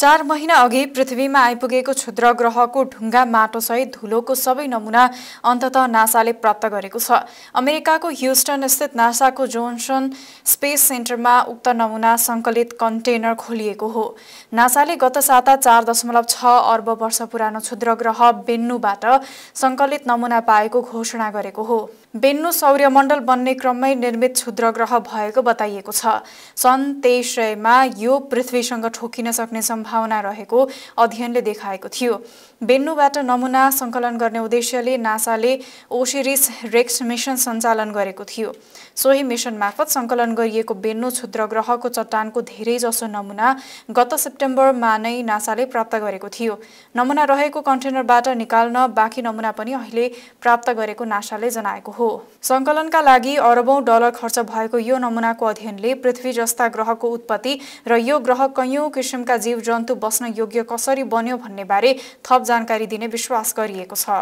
चार महिना अघि पृथ्वीमा आइपुगेको क्षुद्र ग्रहको ढुङ्गा माटोसहित धुलोको सबै नमुना अन्तत नासाले प्राप्त गरेको छ अमेरिकाको ह्युस्टन स्थित नासाको जोन्सन स्पेस सेन्टरमा उक्त नमुना सङ्कलित कन्टेनर खोलिएको हो नासाले गत साता चार दशमलव छ अर्ब वर्ष पुरानो क्षुद्र ग्रह बेन्नुबाट सङ्कलित नमुना पाएको घोषणा गरेको हो बेन्नु सौर्यमण्डल बन्ने क्रममै निर्मित क्षुद्रग्रह भएको बताइएको छ सन् तेइस सयमा यो पृथ्वीसँग ठोकिन सक्ने सम्भावना रहेको अध्ययनले देखाएको थियो बेन्नुबाट नमुना सङ्कलन गर्ने उद्देश्यले नासाले ओसिरिस रेक्स मिसन सञ्चालन गरेको थियो सोही मिसन मार्फत सङ्कलन गरिएको बेन्नु क्षुद्रग्रहको चट्टानको धेरैजसो नमुना गत सेप्टेम्बरमा नै नासाले प्राप्त गरेको थियो नमुना रहेको कन्टेनरबाट निकाल्न बाँकी नमुना पनि अहिले प्राप्त गरेको नासाले जनाएको हो हो सङ्कलनका लागि अरबौँ डलर खर्च भएको यो नमुनाको अध्ययनले पृथ्वी जस्ता ग्रहको उत्पत्ति र यो ग्रह कैयौँ किसिमका जन्तु बस्न योग्य कसरी बन्यो भन्ने बारे थप जानकारी दिने विश्वास गरिएको छ